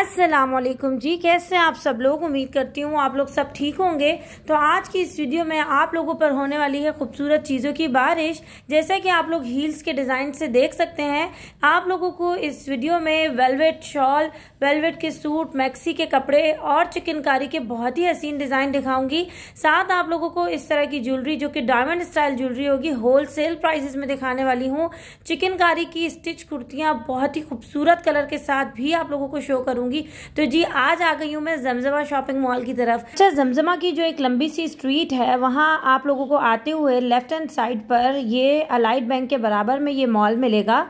असलम जी कैसे आप सब लोग उम्मीद करती हूँ आप लोग सब ठीक होंगे तो आज की इस वीडियो में आप लोगों पर होने वाली है खूबसूरत चीज़ों की बारिश जैसा कि आप लोग हील्स के डिज़ाइन से देख सकते हैं आप लोगों को इस वीडियो में वेलवेट शॉल वेलवेट के सूट मैक्सी के कपड़े और चिकनकारी के बहुत ही हसीन डिज़ाइन दिखाऊंगी साथ आप लोगों को इस तरह की ज्वेलरी जो कि डायमंड स्टाइल ज्वेलरी होगी होल सेल प्राइजेस में दिखाने वाली हूँ चिकनकारी की स्टिच कुर्तियाँ बहुत ही खूबसूरत कलर के साथ भी आप लोगों को शो करूँगी करूंगी तो जी आज आ गई हूँ मैं जमजमा शॉपिंग मॉल की तरफ अच्छा जमजमा की जो एक लंबी सी स्ट्रीट है वहाँ आप लोगों को आते हुए लेफ्ट हैंड साइड पर ये अलाइड बैंक के बराबर में ये मॉल मिलेगा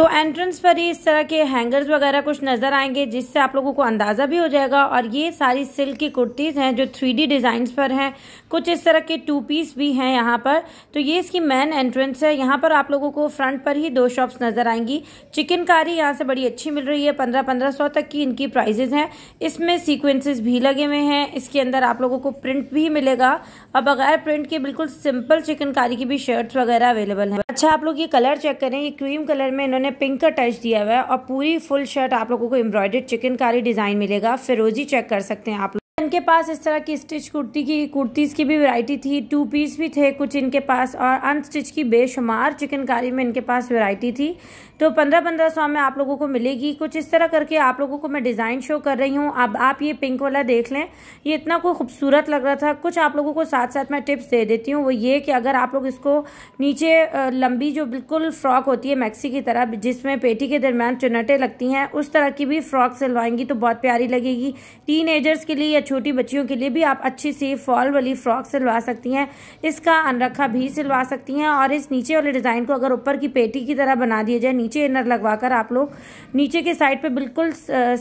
तो एंट्रेंस पर ही इस तरह के हैंगर्स वगैरह कुछ नज़र आएंगे जिससे आप लोगों को अंदाज़ा भी हो जाएगा और ये सारी सिल्क की कुर्तीज़ हैं जो थ्री डी डिजाइन पर हैं कुछ इस तरह के टू पीस भी हैं यहाँ पर तो ये इसकी मेन एंट्रेंस है यहाँ पर आप लोगों को फ्रंट पर ही दो शॉप्स नज़र आएंगी चिकनकारी यहाँ से बड़ी अच्छी मिल रही है पंद्रह पंद्रह सौ तक की इनकी प्राइजेज़ हैं इसमें सीक्वेंसेज भी लगे हुए हैं इसके अंदर आप लोगों को प्रिंट भी मिलेगा और बगैर प्रिंट के बिल्कुल सिंपल चिकनकारी की भी शर्ट्स वगैरह अवेलेबल है अच्छा आप लोग ये कलर चेक करें ये क्रीम कलर में इन्होंने मैंने पिंक का टच दिया हुआ है और पूरी फुल शर्ट आप लोगों को एम्ब्रॉयडेड चिकनकारी डिज़ाइन मिलेगा फिरोजी चेक कर सकते हैं आप इनके पास इस तरह की स्टिच कुर्ती की कुर्तीज़ की भी वैरायटी थी टू पीस भी थे कुछ इनके पास और अनस्टिच की बेशुमार चिकनकारी में इनके पास वैरायटी थी तो पंद्रह पंद्रह सौ में आप लोगों को मिलेगी कुछ इस तरह करके आप लोगों को मैं डिज़ाइन शो कर रही हूँ अब आप ये पिंक वाला देख लें ये इतना कोई खूबसूरत लग रहा था कुछ आप लोगों को साथ साथ मैं टिप्स दे देती हूँ वो ये कि अगर आप लोग इसको नीचे लंबी जो बिल्कुल फ्रॉक होती है मैक्सी की तरह जिसमें पेटी के दरमियान चुनटें लगती हैं उस तरह की भी फ्रॉक सिलवाएंगी तो बहुत प्यारी लगेगी टीन के लिए छोटी बच्चियों के लिए भी आप अच्छी सी फॉल वाली फ्रॉक सिलवा सकती हैं इसका अनरखा भी सिलवा सकती हैं और इस नीचे वाले डिज़ाइन को अगर ऊपर की पेटी की तरह बना दिया जाए नीचे इनर लगवा कर आप लोग नीचे के साइड पर बिल्कुल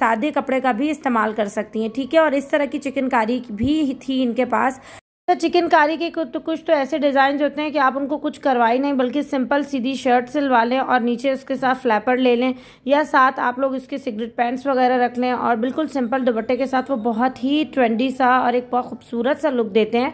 सादे कपड़े का भी इस्तेमाल कर सकती हैं ठीक है और इस तरह की चिकनकारी भी थी इनके पास तो चिकनकारी के कुछ तो कुछ तो ऐसे डिज़ाइन होते हैं कि आप उनको कुछ करवाई नहीं बल्कि सिंपल सीधी शर्ट सिलवा लें और नीचे उसके साथ फ्लैपर ले लें या साथ आप लोग इसके सिगरेट पैंट्स वगैरह रख लें और बिल्कुल सिंपल दुपट्टे के साथ वो बहुत ही ट्रेंडी सा और एक बहुत खूबसूरत सा लुक देते हैं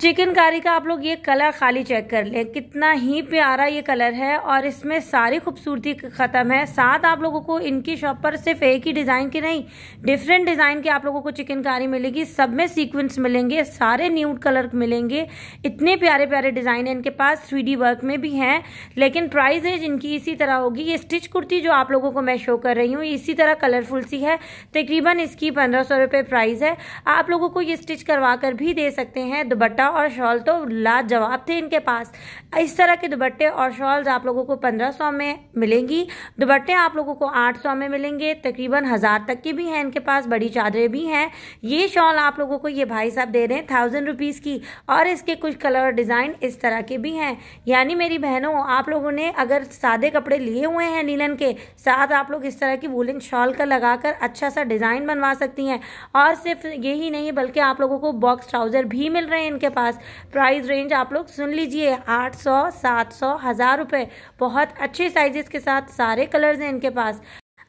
चिकनकारी का आप लोग ये कलर खाली चेक कर लें कितना ही प्यारा ये कलर है और इसमें सारी खूबसूरती ख़त्म है साथ आप लोगों को इनकी शॉप पर सिर्फ एक ही डिज़ाइन की नहीं डिफरेंट डिज़ाइन के आप लोगों को चिकनकारी मिलेगी सब में सीक्वेंस मिलेंगे सारे न्यूड कलर मिलेंगे इतने प्यारे प्यारे डिज़ाइन हैं इनके पास थ्री वर्क में भी हैं लेकिन प्राइज है जिनकी इसी तरह होगी ये स्टिच कुर्ती जो आप लोगों को मैं शो कर रही हूँ इसी तरह कलरफुल सी है तकरीबन इसकी पंद्रह सौ प्राइस है आप लोगों को ये स्टिच करवा कर भी दे सकते हैं दुबट्टा और शॉल तो लाजवाब थे इनके पास इस तरह के दुपट्टे और शॉल्स आप लोगों को पंद्रह सौ में मिलेंगी दुपट्टे आप लोगों को आठ सौ में मिलेंगे तकरीबन हज़ार तक के भी हैं इनके पास बड़ी चादरें भी हैं ये शॉल आप लोगों को ये भाई साहब दे रहे हैं थाउजेंड रुपीज़ की और इसके कुछ कलर डिज़ाइन इस तरह के भी हैं यानी मेरी बहनों आप लोगों ने अगर सादे कपड़े लिए हुए हैं नीलन के साथ आप लोग इस तरह की वुलन शॉल का लगाकर अच्छा सा डिज़ाइन बनवा सकती हैं और सिर्फ यही नहीं बल्कि आप लोगों को बॉक्स ट्राउज़र भी मिल रहे हैं इनके पास पास प्राइस रेंज आप लोग सुन लीजिए आठ सौ सात सौ हज़ार रुपये बहुत अच्छे साइजेस के साथ सारे कलर्स हैं इनके पास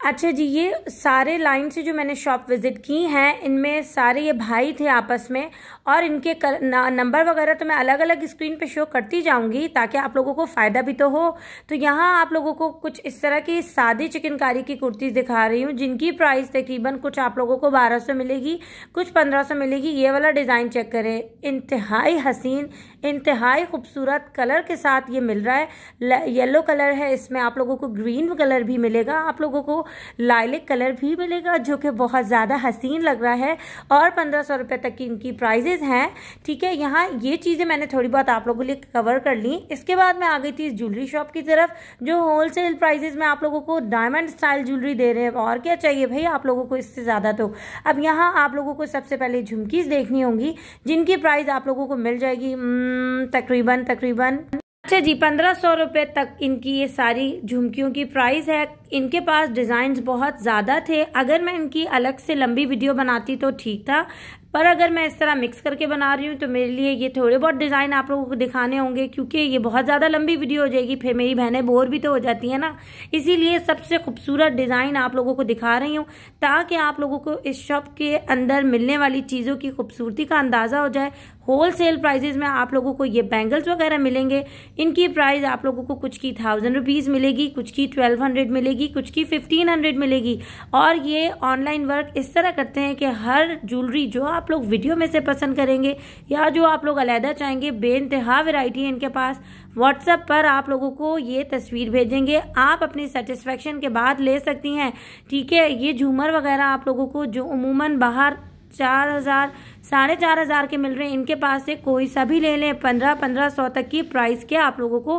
अच्छा जी ये सारे लाइन से जो मैंने शॉप विज़िट की हैं इनमें सारे ये भाई थे आपस में और इनके कल नंबर वगैरह तो मैं अलग अलग स्क्रीन पे शो करती जाऊंगी ताकि आप लोगों को फ़ायदा भी तो हो तो यहाँ आप लोगों को कुछ इस तरह की सादी चिकनकारी की कुर्तीज़ दिखा रही हूँ जिनकी प्राइस तकरीबन कुछ आप लोगों को बारह मिलेगी कुछ पंद्रह मिलेगी ये वाला डिज़ाइन चेक करें इंतहाई हसीन इंतहाई खूबसूरत कलर के साथ ये मिल रहा है येलो कलर है इसमें आप लोगों को ग्रीन कलर भी मिलेगा आप लोगों को लाइलिक कलर भी मिलेगा जो कि बहुत ज़्यादा हसीन लग रहा है और पंद्रह सौ रुपये तक की इनकी प्राइजेज हैं ठीक है यहाँ ये चीज़ें मैंने थोड़ी बहुत आप लोगों के लिए कवर कर ली इसके बाद मैं आ गई थी इस ज्वेलरी शॉप की तरफ जो सेल प्राइजेज में आप लोगों को डायमंड स्टाइल ज्वेलरी दे रहे हैं और क्या चाहिए भाई आप लोगों को इससे ज़्यादा तो अब यहाँ आप लोगों को सबसे पहले झुमकीज़ देखनी होंगी जिनकी प्राइस आप लोगों को मिल जाएगी हम्म, हम्म, तकरीबन तकरीबन अच्छा जी पंद्रह सौ रुपये तक इनकी ये सारी झुमकियों की प्राइस है इनके पास डिज़ाइंस बहुत ज़्यादा थे अगर मैं इनकी अलग से लंबी वीडियो बनाती तो ठीक था पर अगर मैं इस तरह मिक्स करके बना रही हूँ तो मेरे लिए ये थोड़े बहुत डिज़ाइन आप लोगों को दिखाने होंगे क्योंकि ये बहुत ज़्यादा लंबी वीडियो हो जाएगी फिर मेरी बहनें बोर भी तो हो जाती हैं ना इसीलिए सबसे खूबसूरत डिज़ाइन आप लोगों को दिखा रही हूँ ताकि आप लोगों को इस शॉप के अंदर मिलने वाली चीज़ों की खूबसूरती का अंदाज़ा हो जाए होल सेल में आप लोगों को ये बैंगल्स वगैरह मिलेंगे इनकी प्राइस आप लोगों को कुछ की थाउजेंड रुपीज़ मिलेगी कुछ की ट्वेल्व हंड्रेड मिलेगी मिलेगी कुछ की फिफ्टीन हंड्रेड मिलेगी और ये ऑनलाइन वर्क इस तरह करते हैं कि हर ज्वेलरी जो आप लोग वीडियो में से पसंद करेंगे या जो आप लोग अलहदा चाहेंगे बेानतहा वेराइटी है इनके पास व्हाट्सएप पर आप लोगों को ये तस्वीर भेजेंगे आप अपनी सेटिस्फेक्शन के बाद ले सकती हैं ठीक है ये झूमर वगैरह आप लोगों को जो अमूमन बाहर चार हज़ार साढ़े चार हज़ार के मिल रहे हैं इनके पास से कोई सा भी ले लें पंद्रह पंद्रह सौ तक की प्राइस के आप लोगों को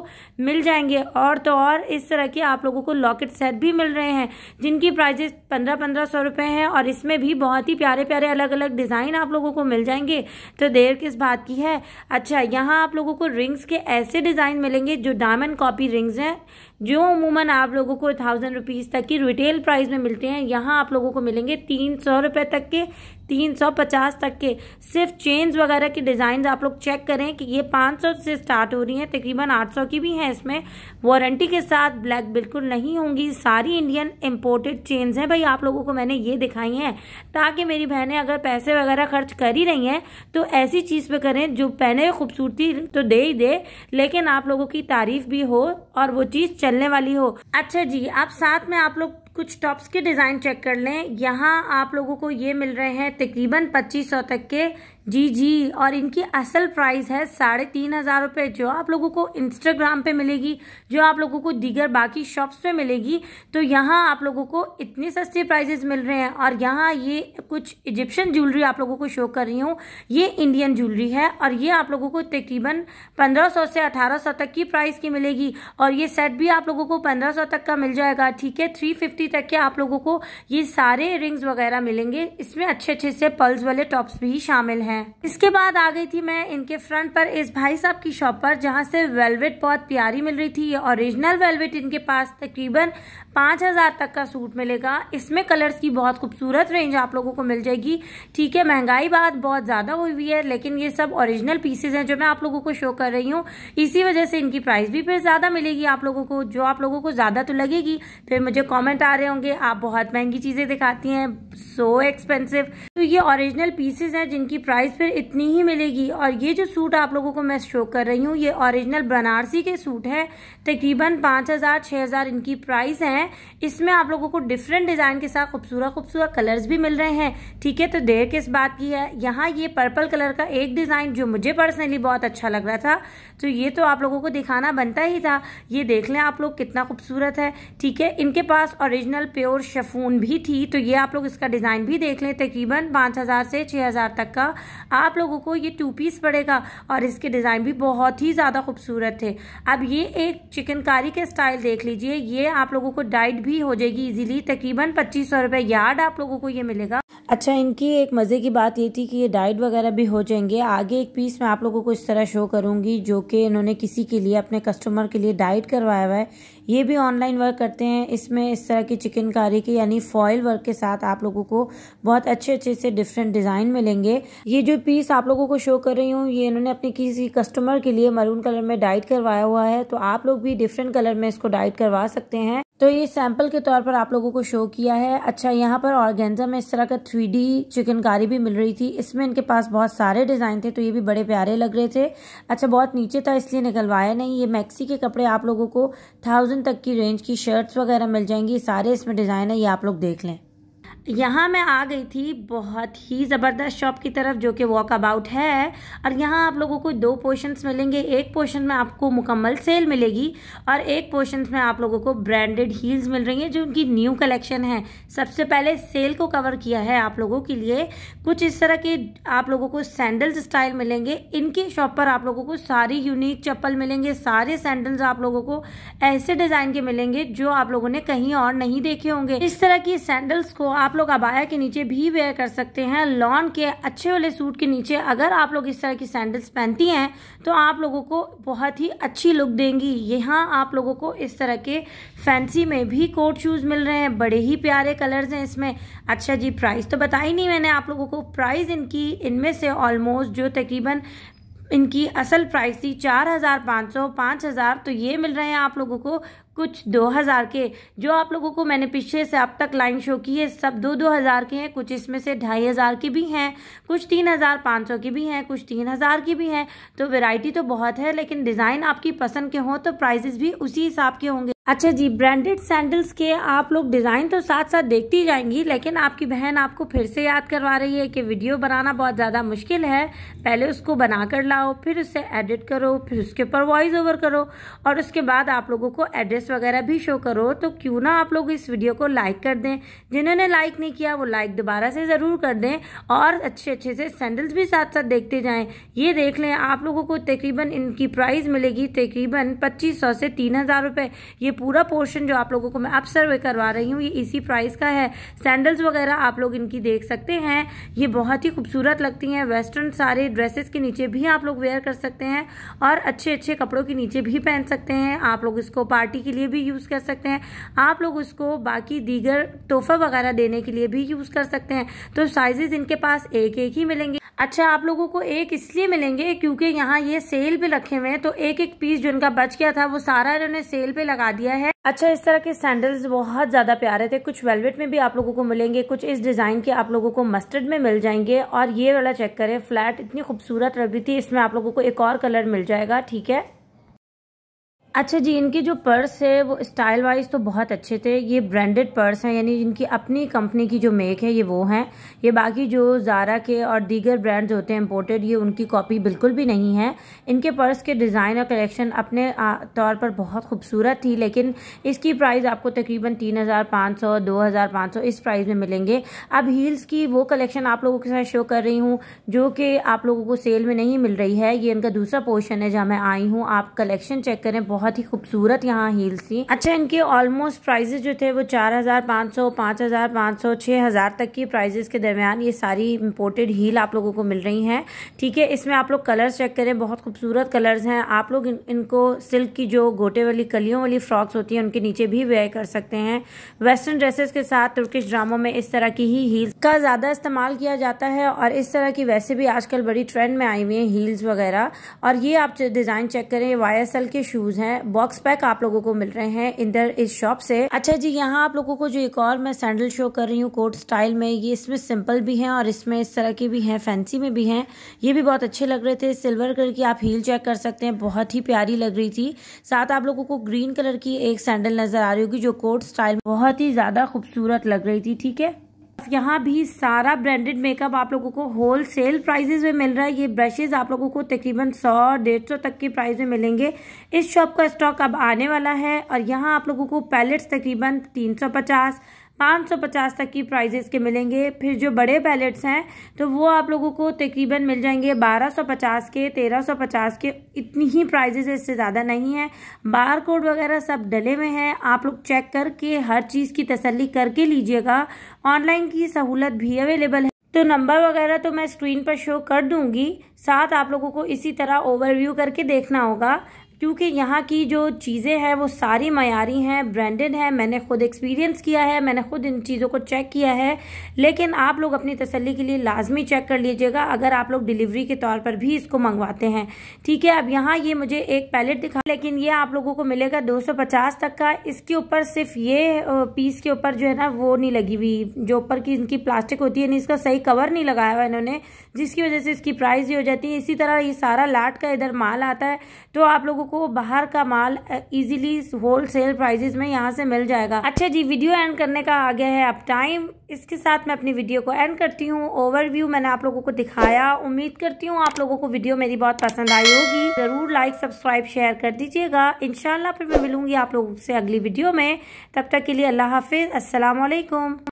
मिल जाएंगे और तो और इस तरह के आप लोगों को लॉकेट सेट भी मिल रहे हैं जिनकी प्राइजेस पंद्रह पंद्रह सौ रुपये हैं और इसमें भी बहुत ही प्यारे प्यारे अलग अलग डिज़ाइन आप लोगों को मिल जाएंगे तो देर किस बात की है अच्छा यहाँ आप लोगों को रिंग्स के ऐसे डिज़ाइन मिलेंगे जो डायमंड कॉपी रिंग्स हैं जो अमूमन आप लोगों को थाउजेंड रुपीज़ तक की रिटेल प्राइस में मिलते हैं यहाँ आप लोगों को मिलेंगे तीन सौ रुपये तक के तीन सौ पचास तक के सिर्फ चेन्स वगैरह की डिज़ाइन आप लोग चेक करें कि ये 500 से स्टार्ट हो रही हैं तकरीबन 800 की भी हैं इसमें वारंटी के साथ ब्लैक बिल्कुल नहीं होंगी सारी इंडियन इम्पोर्टेड चेन्स हैं भाई आप लोगों को मैंने ये दिखाई हैं ताकि मेरी बहनें अगर पैसे वगैरह खर्च कर ही रही हैं तो ऐसी चीज़ पर करें जो पहने खूबसूरती तो दे ही दे लेकिन आप लोगों की तारीफ भी हो और वो चीज़ चलने वाली हो अच्छा जी आप साथ में आप लोग कुछ टॉप्स के डिज़ाइन चेक कर लें यहाँ आप लोगों को ये मिल रहे हैं तकरीबन 2500 तक के जी जी और इनकी असल प्राइस है साढ़े तीन हज़ार रुपये जो आप लोगों को इंस्टाग्राम पे मिलेगी जो आप लोगों को दीगर बाकी शॉप्स पे मिलेगी तो यहाँ आप लोगों को इतनी सस्ती प्राइजेस मिल रहे हैं और यहाँ ये कुछ इजिप्शियन ज्वेलरी आप लोगों को शो कर रही हूँ ये इंडियन ज्वेलरी है और ये आप लोगों को तकरीबन पंद्रह से अठारह तक की प्राइस की मिलेगी और ये सेट भी आप लोगों को पंद्रह तक का मिल जाएगा ठीक है थ्री तक के आप लोगों को ये सारे रिंग्स वगैरह मिलेंगे इसमें अच्छे अच्छे से पल्स वाले टॉप्स भी शामिल हैं हैं इसके बाद आ गई थी मैं इनके फ्रंट पर इस भाई साहब की शॉप पर जहाँ से वेलवेट बहुत प्यारी मिल रही थी ये ओरिजिनल वेलवेट इनके पास तकरीबन पाँच हज़ार तक का सूट मिलेगा इसमें कलर्स की बहुत खूबसूरत रेंज आप लोगों को मिल जाएगी ठीक है महंगाई बात बहुत ज़्यादा हुई हुई है लेकिन ये सब ओरिजिनल पीसेज हैं जो मैं आप लोगों को शो कर रही हूँ इसी वजह से इनकी प्राइस भी फिर ज़्यादा मिलेगी आप लोगों को जो आप लोगों को ज़्यादा तो लगेगी फिर मुझे कॉमेंट आ रहे होंगे आप बहुत महंगी चीज़ें दिखाती हैं सो एक्सपेंसिव तो ये ओरिजिनल पीसेज हैं जिनकी प्राइस प्राइस फिर इतनी ही मिलेगी और ये जो सूट आप लोगों को मैं शो कर रही हूँ ये ओरिजिनल बनारसी के सूट है तकरीबन पाँच हज़ार छः हज़ार इनकी प्राइस है इसमें आप लोगों को डिफरेंट डिज़ाइन के साथ खूबसूरत खूबसूरत कलर्स भी मिल रहे हैं ठीक है तो देर किस बात की है यहाँ ये पर्पल कलर का एक डिज़ाइन जो मुझे पर्सनली बहुत अच्छा लग रहा था तो ये तो आप लोगों को दिखाना बनता ही था ये देख लें आप लोग कितना खूबसूरत है ठीक है इनके पास ओरिजिनल प्योर शफून भी थी तो ये आप लोग इसका डिज़ाइन भी देख लें तकरीबन पाँच हज़ार से छः हज़ार तक का आप लोगों को ये टू पीस पड़ेगा और इसके डिज़ाइन भी बहुत ही ज़्यादा खूबसूरत थे अब ये एक चिकनकारी के स्टाइल देख लीजिए ये आप लोगों को डाइट भी हो जाएगी इजीली तकरीबन पच्चीस सौ यार्ड आप लोगों को ये मिलेगा अच्छा इनकी एक मज़े की बात ये थी कि ये डाइट वगैरह भी हो जाएंगे आगे एक पीस मैं आप लोगों को इस तरह शो करूंगी जो कि इन्होंने किसी के लिए अपने कस्टमर के लिए डाइट करवाया हुआ है ये भी ऑनलाइन वर्क करते हैं इसमें इस तरह की चिकनकारी के यानी फॉयल वर्क के साथ आप लोगों को बहुत अच्छे अच्छे से डिफरेंट डिज़ाइन मिलेंगे ये जो पीस आप लोगों को शो कर रही हूँ ये इन्होंने अपने किसी कस्टमर के लिए मरून कलर में डाइट करवाया हुआ है तो आप लोग भी डिफरेंट कलर में इसको डाइट करवा सकते हैं तो ये सैम्पल के तौर पर आप लोगों को शो किया है अच्छा यहाँ पर ऑर्गेंजा में इस तरह का थ्री डी चिकनकारी भी मिल रही थी इसमें इनके पास बहुत सारे डिज़ाइन थे तो ये भी बड़े प्यारे लग रहे थे अच्छा बहुत नीचे था इसलिए निकलवाया नहीं ये मैक्सी के कपड़े आप लोगों को थाउजेंड तक की रेंज की शर्ट्स वगैरह मिल जाएंगी सारे इसमें डिज़ाइन है ये आप लोग देख लें यहाँ मैं आ गई थी बहुत ही ज़बरदस्त शॉप की तरफ जो कि वॉक अबाउट है और यहाँ आप लोगों को दो पोर्शंस मिलेंगे एक पोर्शन में आपको मुकम्मल सेल मिलेगी और एक पोर्शन में आप लोगों को ब्रांडेड हील्स मिल रही हैं जो उनकी न्यू कलेक्शन है सबसे पहले सेल को कवर किया है आप लोगों के लिए कुछ इस तरह के आप लोगों को सैंडल्स स्टाइल मिलेंगे इनके शॉप पर आप लोगों को सारी यूनिक चप्पल मिलेंगे सारे सैंडल्स आप लोगों को ऐसे डिज़ाइन के मिलेंगे जो आप लोगों ने कहीं और नहीं देखे होंगे इस तरह की सैंडल्स को आप आप लोग अबाया के नीचे भी वेयर कर सकते हैं लॉन के अच्छे वाले सूट के नीचे अगर आप लोग इस तरह की सैंडल्स पहनती हैं तो आप लोगों को बहुत ही अच्छी लुक देंगी यहाँ आप लोगों को इस तरह के फैंसी में भी कोट शूज़ मिल रहे हैं बड़े ही प्यारे कलर्स हैं इसमें अच्छा जी प्राइस तो बता ही नहीं मैंने आप लोगों को प्राइस इनकी इनमें से ऑलमोस्ट जो तकरीबन इनकी असल प्राइस थी चार हज़ार पाँच सौ पाँच हज़ार तो ये मिल रहे हैं आप लोगों को कुछ 2000 के जो आप लोगों को मैंने पीछे से अब तक लाइन शो की है सब दो दो हज़ार के हैं कुछ इसमें से ढाई हज़ार के भी हैं कुछ तीन हज़ार पाँच सौ के भी हैं कुछ तीन हज़ार के भी हैं तो वैरायटी तो बहुत है लेकिन डिज़ाइन आपकी पसंद के हों तो प्राइजेस भी उसी हिसाब के होंगे अच्छा जी ब्रांडेड सैंडल्स के आप लोग डिज़ाइन तो साथ साथ देखती जाएंगी लेकिन आपकी बहन आपको फिर से याद करवा रही है कि वीडियो बनाना बहुत ज़्यादा मुश्किल है पहले उसको बना कर लाओ फिर उससे एडिट करो फिर उसके ऊपर वॉइस ओवर करो और उसके बाद आप लोगों को एड्रेस वगैरह भी शो करो तो क्यों ना आप लोग इस वीडियो को लाइक कर दें जिन्होंने लाइक नहीं किया वो लाइक दोबारा से ज़रूर कर दें और अच्छे अच्छे से सैंडल्स भी साथ साथ देखते जाएँ ये देख लें आप लोगों को तकरीबन इनकी प्राइस मिलेगी तकरीबन पच्चीस से तीन हज़ार ये पूरा पोर्शन जो आप लोगों को मैं अब सर्वे करवा रही हूँ ये इसी प्राइस का है सैंडल्स वगैरह आप लोग इनकी देख सकते हैं ये बहुत ही खूबसूरत लगती हैं वेस्टर्न सारे ड्रेसेस के नीचे भी आप लोग वेयर कर सकते हैं और अच्छे अच्छे कपड़ों के नीचे भी पहन सकते हैं आप लोग इसको पार्टी के लिए भी यूज़ कर सकते हैं आप लोग उसको बाकी दीगर तोहफा वगैरह देने के लिए भी यूज़ कर सकते हैं तो साइजेज इनके पास एक एक ही मिलेंगे अच्छा आप लोगों को एक इसलिए मिलेंगे क्योंकि यहाँ ये सेल पे रखे हुए हैं तो एक एक पीस जो इनका बच गया था वो सारा इन्होंने सेल पे लगा दिया दिया है अच्छा इस तरह के सैंडल्स बहुत ज्यादा प्यारे थे कुछ वेलवेट में भी आप लोगों को मिलेंगे कुछ इस डिजाइन के आप लोगों को मस्टर्ड में मिल जाएंगे और ये वाला चेक करें फ्लैट इतनी खूबसूरत रख रही थी इसमें आप लोगों को एक और कलर मिल जाएगा ठीक है अच्छा जी इनके जो पर्स है वो स्टाइल वाइज तो बहुत अच्छे थे ये ब्रांडेड पर्स हैं यानी इनकी अपनी कंपनी की जो मेक है ये वो हैं ये बाकी जो जारा के और दीगर ब्रांड्स होते हैं इम्पोर्टेड ये उनकी कॉपी बिल्कुल भी नहीं है इनके पर्स के डिज़ाइन और कलेक्शन अपने तौर पर बहुत खूबसूरत थी लेकिन इसकी प्राइस आपको तकरीबन तीन हज़ार पाँच सौ दो हज़ार पाँच सौ इस प्राइस में मिलेंगे अब हील्स की वो कलेक्शन आप लोगों के साथ शो कर रही हूँ जो कि आप लोगों को सेल में नहीं मिल रही है ये इनका दूसरा पोर्शन है जहाँ मैं आई हूँ आप कलेक्शन चेक करें बहुत बहुत ही खूबसूरत यहाँ हील्स थी अच्छा इनके ऑलमोस्ट प्राइजेस जो थे वो चार हजार पाँच सौ पाँच हजार पाँच सौ छः हजार तक की प्राइजेस के दरमियान ये सारी इम्पोर्टेड हील आप लोगों को मिल रही हैं ठीक है इसमें आप लोग कलर्स चेक करें बहुत खूबसूरत कलर्स हैं आप लोग इन, इनको सिल्क की जो गोटे वाली कलियों वाली फ्रॉक्स होती हैं उनके नीचे भी वेयर कर सकते हैं वेस्टर्न ड्रेसेस के साथ तुर्किश ड्रामों में इस तरह की ही हील्स का ज़्यादा इस्तेमाल किया जाता है और इस तरह की वैसे भी आजकल बड़ी ट्रेंड में आई हुई हैं हील्स वगैरह और ये आप डिज़ाइन चेक करें वाई के शूज़ हैं हैं बॉक्स पैक आप लोगों को मिल रहे हैं इंदर इस शॉप से अच्छा जी यहाँ आप लोगों को जो एक और मैं सैंडल शो कर रही हूँ कोट स्टाइल में ये इसमें सिंपल भी है और इसमें इस तरह के भी हैं फैंसी में भी हैं ये भी बहुत अच्छे लग रहे थे सिल्वर कलर की आप हील चेक कर सकते हैं बहुत ही प्यारी लग रही थी साथ आप लोगों को ग्रीन कलर की एक सैंडल नजर आ रही होगी जो कोट स्टाइल बहुत ही ज्यादा खूबसूरत लग रही थी ठीक है यहाँ भी सारा ब्रांडेड मेकअप आप लोगों को होल सेल प्राइजेज में मिल रहा है ये ब्रशेज आप लोगों को तकरीबन सौ डेढ़ सौ तक के प्राइस में मिलेंगे इस शॉप का स्टॉक अब आने वाला है और यहाँ आप लोगों को पैलेट्स तकरीबन तीन सौ पचास 550 तक की प्राइजेस के मिलेंगे फिर जो बड़े पैलेट्स हैं तो वो आप लोगों को तकरीबन मिल जाएंगे 1250 के 1350 के इतनी ही प्राइजेस इससे ज़्यादा नहीं है बार कोड वगैरह सब डले हुए हैं आप लोग चेक करके हर चीज़ की तसली करके लीजिएगा ऑनलाइन की सहूलत भी अवेलेबल है तो नंबर वगैरह तो मैं स्क्रीन पर शो कर दूंगी साथ आप लोगों को इसी तरह ओवरव्यू करके देखना होगा क्योंकि यहाँ की जो चीज़ें हैं वो सारी मयारी हैं ब्रांडेड हैं मैंने खुद एक्सपीरियंस किया है मैंने खुद इन चीज़ों को चेक किया है लेकिन आप लोग अपनी तसली के लिए लाजमी चेक कर लीजिएगा अगर आप लोग डिलीवरी के तौर पर भी इसको मंगवाते हैं ठीक है अब यहाँ ये मुझे एक पैलेट दिखा लेकिन ये आप लोगों को मिलेगा दो तक का इसके ऊपर सिर्फ ये पीस के ऊपर जो है ना वो नहीं लगी हुई जो ऊपर की इनकी प्लास्टिक होती है नहीं इसका सही कवर नहीं लगाया हुआ इन्होंने जिसकी वजह से इसकी प्राइस ही हो जाती है इसी तरह ये सारा लाट का इधर माल आता है तो आप लोगों को बाहर का माल इजीली होलसेल प्राइजेस में यहाँ से मिल जाएगा अच्छा जी वीडियो एंड करने का आ गया है अब टाइम इसके साथ मैं अपनी वीडियो को एंड करती हूँ ओवरव्यू मैंने आप लोगों को दिखाया उम्मीद करती हूँ आप लोगों को वीडियो मेरी बहुत पसंद आई होगी ज़रूर लाइक सब्सक्राइब शेयर कर दीजिएगा इनशाला फिर मैं मिलूंगी आप लोगों से अगली वीडियो में तब तक के लिए अल्लाह हाफिज़ असलकम